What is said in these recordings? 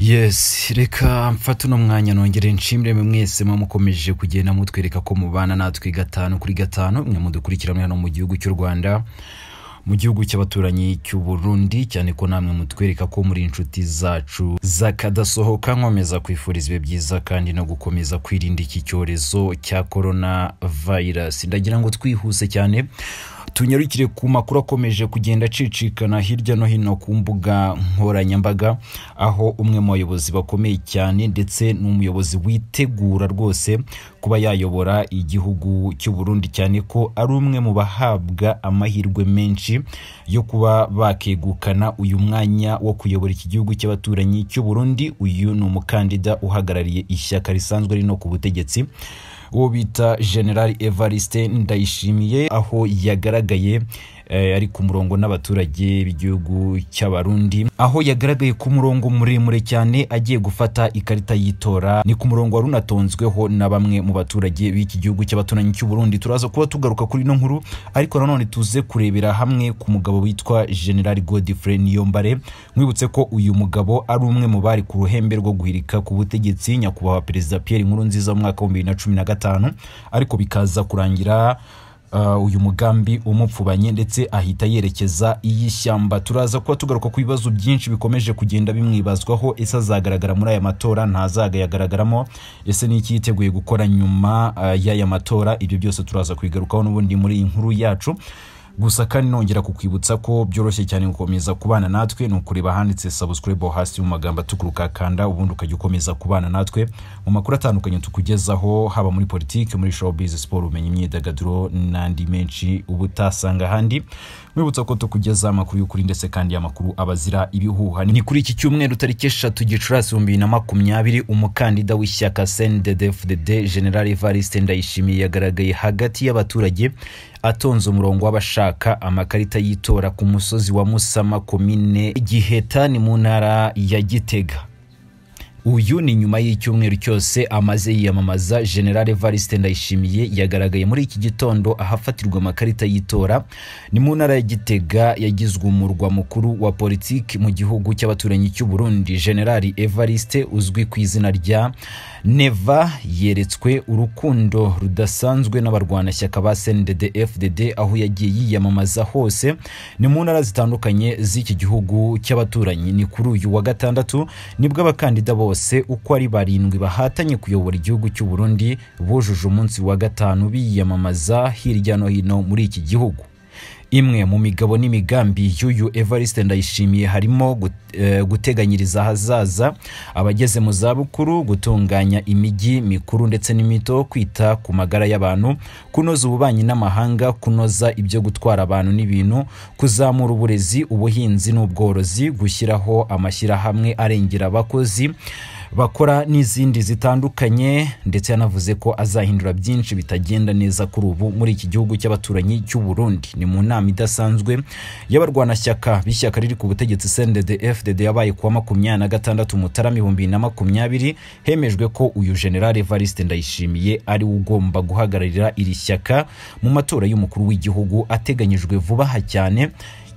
yesi reka mfate uno mwanya nongere nshimire mwese muba mukomeje kugenda mutwereka ko mubana natwe gatanu kuri gatanu mwe mudukurikirana hano mu gihugu cy'u rwanda mu gihugu cy'abaturanyi cy'u Burundi cyane ko namwe mutwereka ko muri inshuti zacu zakadasohoka nkomeza kwifuriza ibihe byiza kandi no gukomeza kwirinda iki cyorezo cya korona vayirasi ndagira ngo twihuse cyane tunyarukire ku makuru akomeje kugenda acicikana hirya no hino ku mbuga nkoranyambaga aho umwe mu bayobozi bakomeye cyane ndetse n'umuyobozi witegura rwose kuba yayobora igihugu cy'u Burundi cyane ko ari umwe mu bahabwa amahirwe menshi yo kuba bakegukana uyu mwanya wo kuyobora iki gihugu cy'abaturanyi cy'u Burundi uyu ni umukandida uhagarariye ishyaka risanzwe rino ku butegetsi uwo bita general evariste ndayishimiye aho yagaragaye Eh, ari ku murongo n'abaturage b'igihugu cy'abarundi aho yagaragaye ku murongo muremure cyane agiye gufata ikarita y'itora ni ku murongo wari unatonzweho na bamwe mu baturage b'iki gihugu cy'abaturanyi cy'u Burundi turaza kuba tugaruka kuri ino nkuru ariko nanone tuze kurebera hamwe ku mugabo witwa General Godfrey Niyombare mwibutse ko uyu mugabo ari umwe mu bari ku ruhembe rwo guhirika ku butegetsi nyakubahwa perezida Pierre Nkurunziza mu mwaka wa gatanu ariko bikaza kurangira Eh, uyu mugambi umupfubanye ndetse ahita yerekeza iyi iy'ishyamba turaza kuba tugaruka ku bibazo byinshi bikomeje kugenda bimwibazwaho ese azagaragara muri aya matora ntazagayagaragaramo ese ni yiteguye gukora nyuma eh, y'aya matora ibyo byose turaza kubigarukaho n'ubundi muri iyi nkuru yacu gusa kandi nongera kukwibutsa ko byoroshye cyane gukomeza kubana natwe ni ukureba ahanditse subscribe hasi mu magambo atukuruka kanda ubundi ukajya ukomeza kubana natwe mu makuru atandukanye tukugezaho haba muri politiki muri showbiz siporo ubumenyi imyidagaduro n'andi menshi ubutasanga ahandi wibutsa ko tukugeza amakuru y'ukuri ndetse kandi amakuru abazira ibihuha ni kuri iki cyumweru tariki eshatu gicurasi ibihumbi bibiri na makumyabiri umukandida w'ishyaka snddfdd general evariste ndayishimiye yagaragaye hagati y'abaturage atonze umurongo w'abashaka amakarita y'itora ku musozi wa musama komine giheta ni mu ntara ya gitega uyu ni nyuma y'icyumweru cyose amaze yiyamamaza general evariste ndayishimiye yagaragaye muri iki gitondo ahafatirwa amakarita y'itora ni mu ntara ya gitega yagizwe umurwa mukuru wa politiki mu gihugu cy'abaturanyi cy'u burundi general evariste uzwi ku izina rya neva yeretswe urukundo rudasanzwe n'abarwanashyaka ba snded fdd aho yagiye yiyamamaza hose ni mu ntara zitandukanye z'iki gihugu cy'abaturanyi ni kuri uyu wa gatandatu nibwo abakandida bose bose uko ari barindwi bahatanye kuyobora igihugu cy'u Burundi bujuje umunsi wa gatanu biyamamaza hirya no hino muri iki gihugu imwe mu migabo n'imigambi y'uyu evariste ndayishimiye harimo eh, guteganyiriza ahazaza abageze mu zabukuru gutunganya imijyi mikuru ndetse n'imito kwita ku magara y'abantu kunoza ububanyi n'amahanga kunoza ibyo gutwara abantu n'ibintu kuzamura uburezi ubuhinzi n'ubworozi gushyiraho amashyirahamwe arengera abakozi bakora n'izindi zitandukanye ndetse yanavuze ko azahindura byinshi bitagenda neza kuri ubu muri iki gihugu cy'abaturanyi cy'u Burundi ni mu nama idasanzwe y'abarwanashyaka b'ishyaka riri ku butegetsi sendede fdd yabaye kuwa makumyabiri na gatandatu mutarama ibihumbi bibiri na makumyabiri hemejwe ko uyu generale evariste ndayishimiye ari we ugomba guhagararira iri shyaka mu matora y'umukuru w'igihugu ateganyijwe vuba aha cyane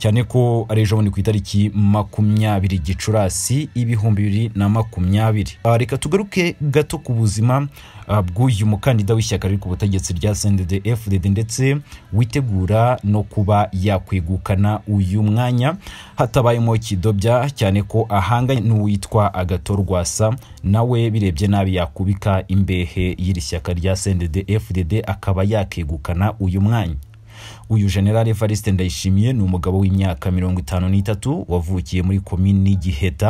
cyane ko ari ejo bundi ku itariki makumyabiri gicurasi ibihumbi bibiri na makumyabiri ah, reka tugaruke gato ku buzima ah, bw'uyu mukandida w'ishyaka riri ku butegetsi rya sendede fdd ndetse witegura no kuba yakwegukana uyu mwanya hatabayemo kidobya cyane ko ahanganye n'uwitwa agato rwasa nawe birebye nabi yakubika imbehe y'iri shyaka rya sendede fdd akaba yakegukana uyu mwanya uyu general evariste ndayishimiye ni umugabo w'imyaka mirongo itanu n'itatu wavukiye muri komini giheta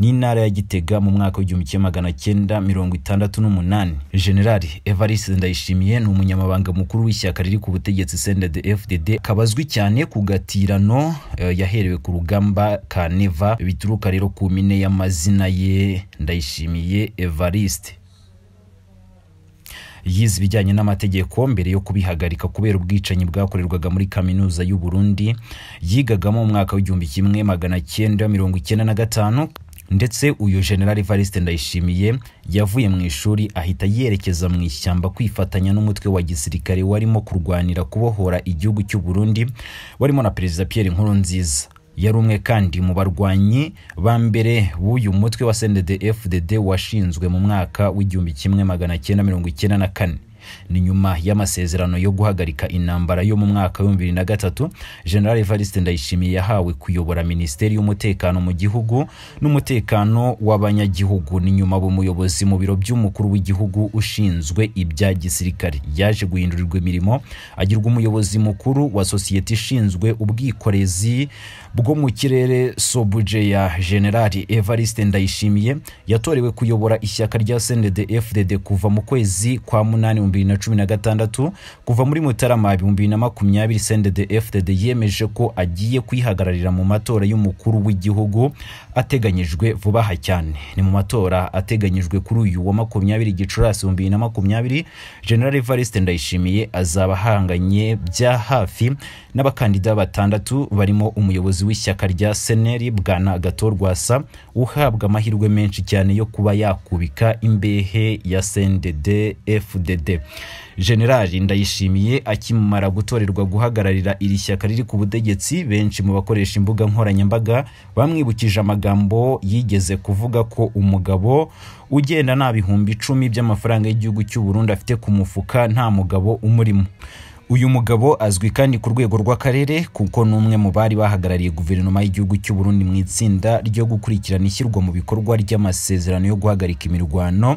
n'intara ya gitega mu mwaka w'igihumbi kimwe magana cyenda mirongo itandatu n'umunani general evariste ndayishimiye ni umunyamabanga mukuru w'ishyaka riri ku butegetsi sendede fdd akaba azwi cyane ku gatirano eh, yaherewe ku rugamba ka neva bituruka rero ku mine y'amazina ye ndayishimiye evariste yize ibijyanye n'amategeko mbere yo kubihagarika kubera ubwicanyi bwakorerwaga muri kaminuza y'u Burundi yigagamo mu mwaka w'igihumbi kimwe magana cyenda mirongo icyenda na gatanu ndetse uyu general Evariste Ndayishimiye yavuye mu ishuri ahita yerekeza mu ishyamba kwifatanya n'umutwe wa gisirikare warimo kurwanira kubohora igihugu cy'u Burundi warimo na perezida Pierre Nkurunziza yari umwe kandi mu barwanyi ba mbere b'uyu mutwe wa sendede fdd washinzwe mu mwaka w'igihumbi kimwe magana cyenda mirongo icyenda na kane ni nyuma y'amasezerano yo guhagarika intambara yo mu mwaka wa bibiri na gatatu general evariste ndayishimiye yahawe kuyobora minisiteri y'umutekano mu gihugu n'umutekano w'abanyagihugu ni nyuma umuyobozi mu biro by'umukuru w'igihugu ushinzwe ibya gisirikare yaje guhindurirwa imirimo agirwa umuyobozi mukuru wa sosiyete ishinzwe ubwikorezi bwo mu kirere sobuje ya generali evariste ndayishimiye yatorewe kuyobora ishyaka rya senede fdd kuva mu kwezi kwa munani mu bibiri na cumi na gatandatu kuva muri mutarama ibihumbi bibiri na makumyabiri senede fdd yemeje ko agiye kwihagararira mu matora y'umukuru w'igihugu ateganyijwe vuba aha cyane ni mu matora ateganyijwe kuri uyu wa makumyabiri gicurasi ibihumbi bibiri na makumyabiri generali evariste ndayishimiye azaba ahanganye bya hafi n'abakandida batandatu barimo umuyobozi umuyobozi w'ishyaka rya seneri bwana gatorwasa uhabwa amahirwe menshi cyane yo kuba yakubika imbehe ya sndd fdd generali ndayishimiye akimara gutorerwa guhagararira iri shyaka riri ku butegetsi benshi mu bakoresha imbuga nkoranyambaga bamwibukije amagambo yigeze kuvuga ko umugabo ugenda nta bihumbi icumi by'amafaranga y'igihugu cy'u Burundi afite ku mufuka nta mugabo umurimo uyu mugabo azwi kandi ku rwego rw'akarere kuko ni umwe mu bari bahagarariye guverinoma y'igihugu cy'u Burundi mu itsinda ryo gukurikirana ishyirwa mu bikorwa ry'amasezerano yo guhagarika imirwano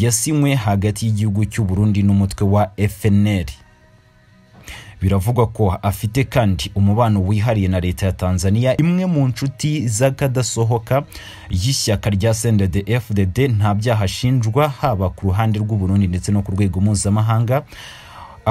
yasinywe hagati y'igihugu cy'u Burundi n'umutwe wa FNL biravugwa ko afite kandi umubano wihariye na leta ya Tanzania imwe mu nshuti z'akadasohoka y'ishyaka rya SNDD FDD nta byaha ashinjwa haba ku ruhande rw'u Burundi ndetse no ku rwego mpuzamahanga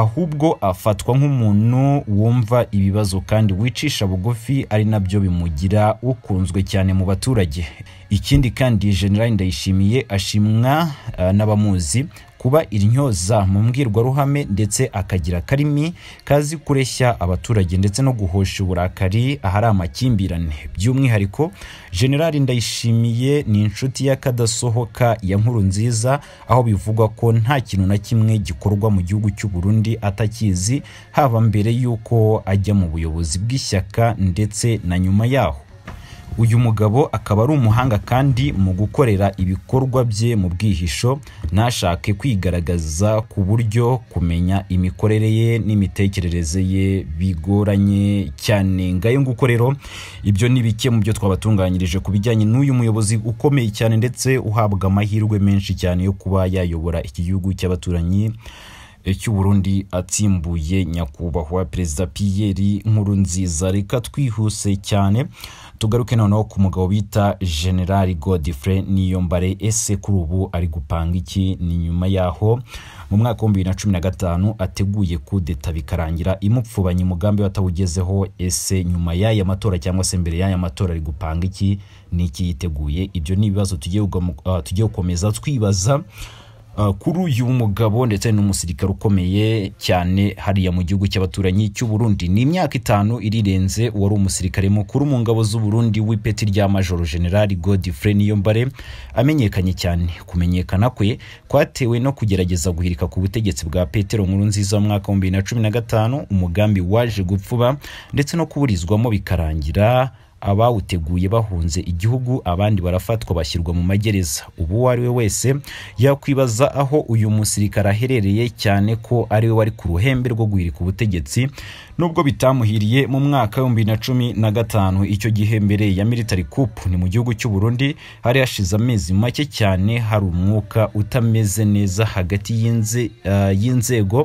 ahubwo afatwa nk'umuntu wumva ibibazo kandi wicisha bugufi ari nabyo bimugira ukunzwe cyane mu baturage ikindi kandi general ndayishimiye ashimwa eh, n'abamuzi kuba intyoza mu mbwirwaruhame ndetse akagira akarimi kazi kureshya abaturage ndetse no guhosha uburakari ahari amakimbirane by'umwihariko generali ndayishimiye ni inshuti y'akadasohoka ya nkuru nziza aho bivugwa ko nta kintu na kimwe gikorwa mu gihugu cy'u Burundi atakizi haba mbere y'uko ajya mu buyobozi bw'ishyaka ndetse na nyuma yaho uyu mugabo akaba ari umuhanga kandi mu gukorera ibikorwa bye mu bwihisho ntashake kwigaragaza ku buryo kumenya imikorere ye n'imitekerereze ye bigoranye cyane ngayo nguko rero ibyo ni bike mu byo twabatunganyirije ku bijyanye n'uyu muyobozi ukomeye cyane ndetse uhabwa amahirwe menshi cyane yo kuba yayobora iki gihugu cy'abaturanyi cy'uburundi atsimbuye nyakubahwa perezida piyeri nkuru nziza reka twihuse cyane tugaruke noneho ku mugabo bita generali godifre niyombare ese kuri ubu ari gupanga iki ni nyuma yaho mu mwaka wa bibiri na cumi na gatanu ateguye kudeta bikarangira imupfubanye umugambi we atawugezeho ese nyuma y'aya matora cyangwa se mbere y'aya matora ari gupanga iki ni iki yiteguye ibyo ni ibibazo tugiye ah, gukomeza twibaza Uh, kuri uyu mugabo ndetse n'umusirikare ukomeye cyane hariya mu gihugu cy'abaturanyi cy'uburundi ni imyaka itanu irirenze uwari umusirikare mukuru mu ngabo z'uburundi w'ipeti rya majoro generali godifre niyombare amenyekanye cyane kumenyekana kwe kwatewe no kugerageza guhirika ku butegetsi bwa petero nkuru nziza mu mwaka wa bibiri na cumi na gatanu umugambi waje gupfuba ndetse no kuburizwamo bikarangira abawuteguye bahunze igihugu abandi barafatwa bashyirwa mu magereza ubu uwo ari we wese yakwibaza aho uyu musirikare aherereye cyane ko ari we wari ku ruhembe rwo guhirika ubutegetsi nubwo bitamuhiriye mu mwaka w'ibihumbi na cumi na gatanu icyo gihe mbere ya military coup ni mu gihugu cy'u Burundi hari hashize amezi make cyane hari umwuka utameze neza hagati ah, y'inzego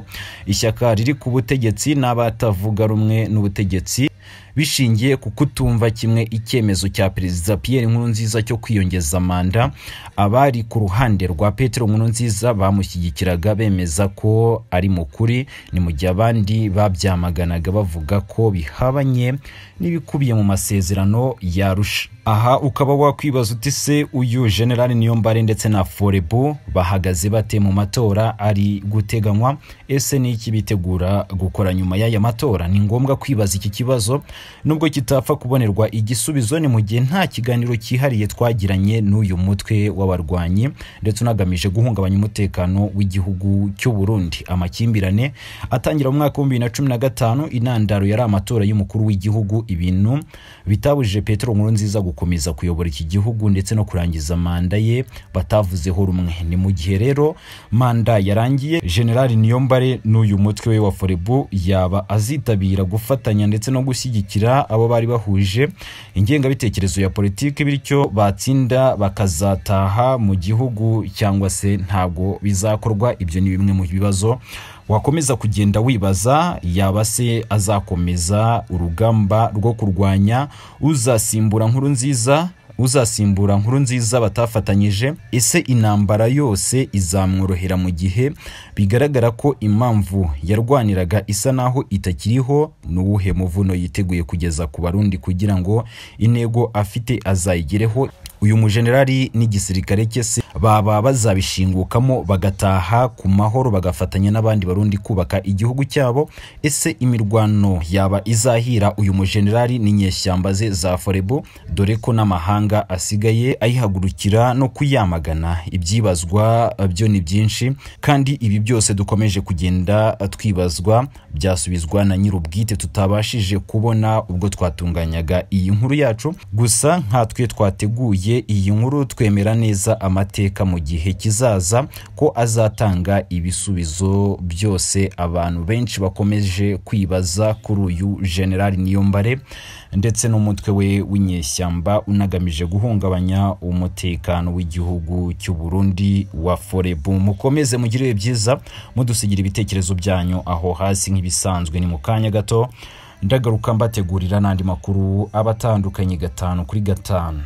ishyaka riri ku butegetsi n'abatavuga rumwe n'ubutegetsi bishingiye ku kutumva kimwe icyemezo cya perezida Pierre Nkurunziza cyo kwiyongeza manda abari ku ruhande rwa Petero Nkurunziza bamushyigikiraga bemeza ko ari mu kuri ni mu gihe abandi babyamaganaga bavuga ko bihabanye n'ibikubiye mu masezerano yarusha aha ukaba wakwibaza uti se uyu generale niyombare ndetse na forebo bahagaze bate mu matora ari guteganywa ese ni iki bitegura gukora nyuma y'aya matora ni ngombwa kwibaza iki kibazo nubwo kitapfa kubonerwa igisubizo ni mu gihe nta kiganiro cyihariye twagiranye n'uyu mutwe w'abarwanyi ndetse unagamije guhungabanya umutekano w'igihugu cy'u Burundi amakimbirane atangira mu mwaka wa bibiri na cumi na gatanu intandaro yari amatora y'umukuru w'igihugu ibintu bitabujije petero nkuru nziza gukomeza kuyobora iki gihugu ndetse no kurangiza manda ye batavuzeho rumwe ni mu gihe rero manda yarangiye generali niyombare n'uyu mutwe we wa forebu yaba azitabira gufatanya ndetse no gushyigikira abo bari bahuje ingengabitekerezo ya politiki bityo batsinda bakazataha mu gihugu cyangwa se ntabwo bizakorwa ibyo ni bimwe mu bibazo wakomeza kugenda wibaza yaba se azakomeza urugamba rwo kurwanya uzasimbura nkuru nziza uzasimbura nkuru nziza batafatanyije ese intambara yose izamworohera mu gihe bigaragara ko impamvu yarwaniraga isa naho itakiriho ni uwuhe muvuno yiteguye kugeza ku barundi kugira ngo intego afite azayigereho uyu mujenerali n'igisirikare cye se baba bazabishingukamo bagataha ku mahoro bagafatanya n'abandi barundi kubaka igihugu cyabo ese imirwano yaba izahira uyu mujenerali n'inyeshyamba ze za forebo dore ko n'amahanga asigaye ayihagurukira no kuyamagana ibyibazwa byo ni byinshi kandi ibi byose dukomeje kugenda twibazwa byasubizwa na nyir'ubwite tutabashije kubona ubwo twatunganyaga iyi nkuru yacu gusa nkatwe twateguye iyi nkuru twemera neza amateka uwiteka mu gihe kizaza ko azatanga ibisubizo byose abantu benshi bakomeje kwibaza kuri uyu generali niyombare ndetse n'umutwe we w'inyeshyamba unagamije guhungabanya umutekano w'igihugu cy'u Burundi wa forebu mukomeze mugire ibihe byiza mudusigira ibitekerezo byanyu aho hasi nk'ibisanzwe ni mu kanya gato ndagaruka mbategurira n'andi makuru aba atandukanye gatanu kuri gatanu